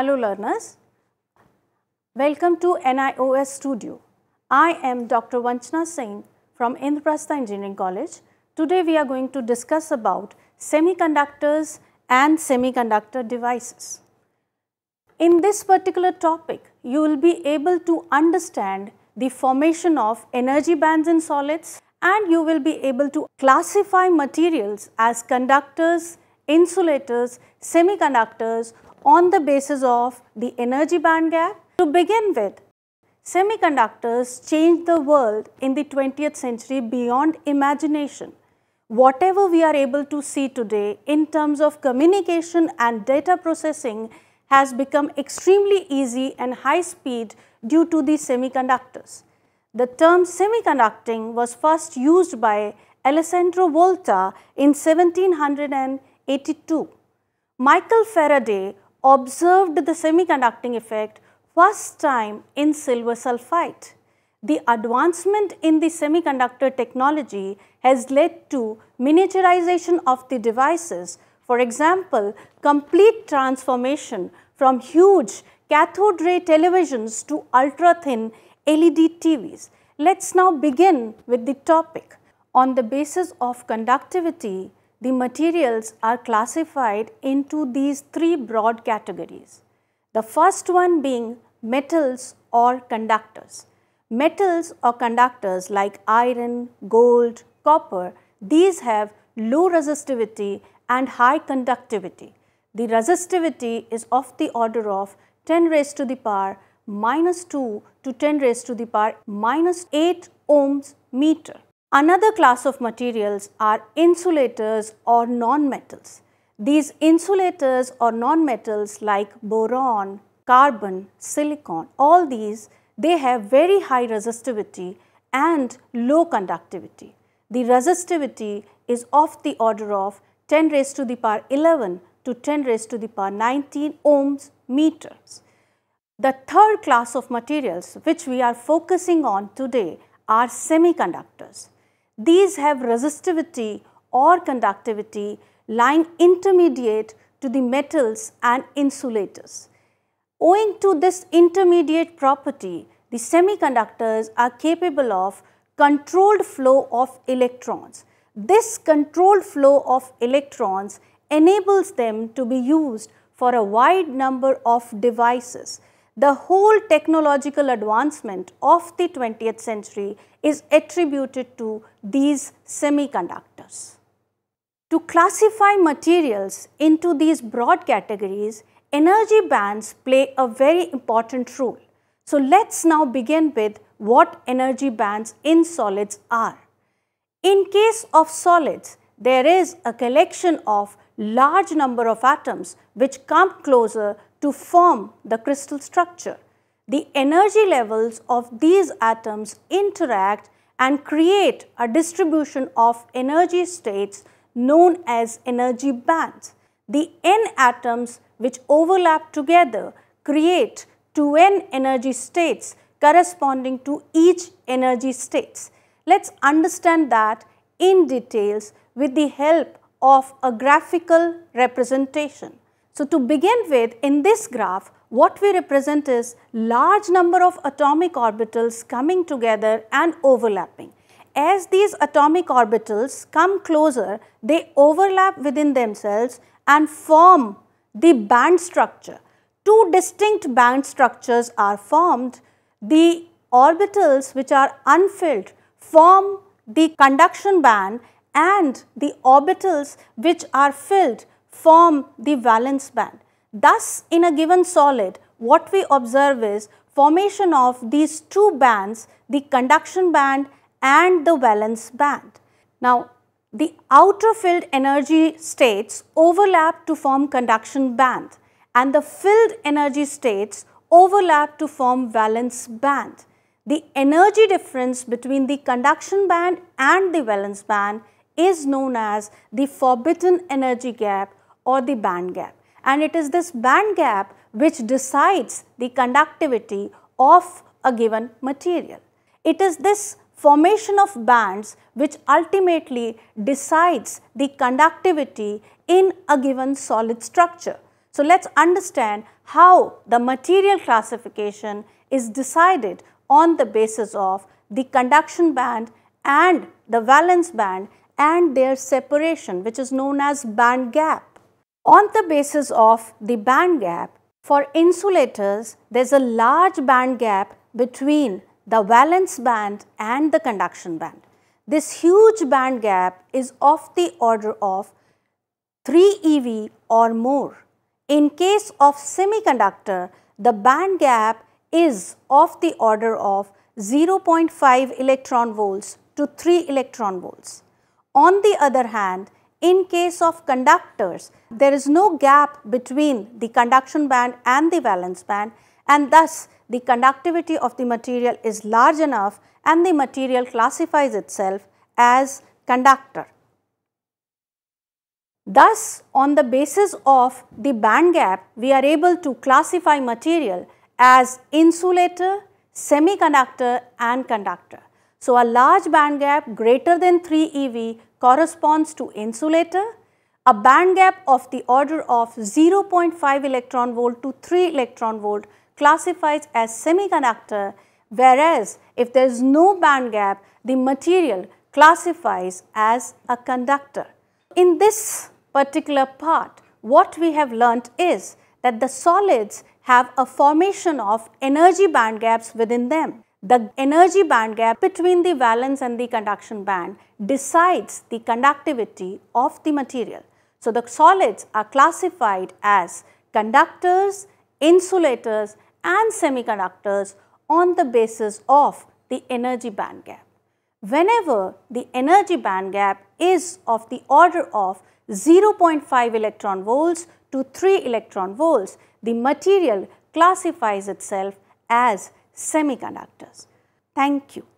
Hello learners, welcome to NIOS Studio. I am Dr. Vanchana Singh from Indraprastha Engineering College. Today we are going to discuss about semiconductors and semiconductor devices. In this particular topic, you will be able to understand the formation of energy bands in solids and you will be able to classify materials as conductors, insulators, semiconductors on the basis of the energy band gap. To begin with, semiconductors changed the world in the 20th century beyond imagination. Whatever we are able to see today in terms of communication and data processing has become extremely easy and high speed due to the semiconductors. The term semiconducting was first used by Alessandro Volta in 1782. Michael Faraday observed the semiconducting effect first time in silver sulfide. The advancement in the semiconductor technology has led to miniaturization of the devices. For example, complete transformation from huge cathode ray televisions to ultra-thin LED TVs. Let's now begin with the topic. On the basis of conductivity, the materials are classified into these three broad categories. The first one being metals or conductors. Metals or conductors like iron, gold, copper, these have low resistivity and high conductivity. The resistivity is of the order of 10 raised to the power minus 2 to 10 raised to the power minus 8 ohms meter. Another class of materials are insulators or nonmetals. These insulators or nonmetals like boron, carbon, silicon, all these, they have very high resistivity and low conductivity. The resistivity is of the order of 10 raised to the power 11 to 10 raised to the power 19 ohms meters. The third class of materials which we are focusing on today are semiconductors. These have resistivity or conductivity lying intermediate to the metals and insulators. Owing to this intermediate property, the semiconductors are capable of controlled flow of electrons. This controlled flow of electrons enables them to be used for a wide number of devices the whole technological advancement of the 20th century is attributed to these semiconductors. To classify materials into these broad categories, energy bands play a very important role. So let's now begin with what energy bands in solids are. In case of solids, there is a collection of large number of atoms which come closer to form the crystal structure. The energy levels of these atoms interact and create a distribution of energy states known as energy bands. The n atoms which overlap together create 2n energy states corresponding to each energy states. Let's understand that in details with the help of a graphical representation. So to begin with, in this graph, what we represent is large number of atomic orbitals coming together and overlapping. As these atomic orbitals come closer, they overlap within themselves and form the band structure. Two distinct band structures are formed. The orbitals which are unfilled form the conduction band and the orbitals which are filled form the valence band. Thus, in a given solid, what we observe is formation of these two bands, the conduction band and the valence band. Now, the outer filled energy states overlap to form conduction band and the filled energy states overlap to form valence band. The energy difference between the conduction band and the valence band is known as the forbidden energy gap or the band gap. And it is this band gap which decides the conductivity of a given material. It is this formation of bands which ultimately decides the conductivity in a given solid structure. So let's understand how the material classification is decided on the basis of the conduction band and the valence band and their separation which is known as band gap. On the basis of the band gap, for insulators, there's a large band gap between the valence band and the conduction band. This huge band gap is of the order of 3 eV or more. In case of semiconductor, the band gap is of the order of 0.5 electron volts to 3 electron volts. On the other hand, in case of conductors, there is no gap between the conduction band and the valence band and thus the conductivity of the material is large enough and the material classifies itself as conductor. Thus, on the basis of the band gap, we are able to classify material as insulator, semiconductor and conductor. So, a large band gap greater than 3 eV corresponds to insulator, a band gap of the order of 0.5 electron volt to 3 electron volt classifies as semiconductor whereas if there is no band gap the material classifies as a conductor. In this particular part what we have learnt is that the solids have a formation of energy band gaps within them. The energy band gap between the valence and the conduction band decides the conductivity of the material. So the solids are classified as conductors, insulators and semiconductors on the basis of the energy band gap. Whenever the energy band gap is of the order of 0.5 electron volts to 3 electron volts, the material classifies itself as semiconductors. Thank you.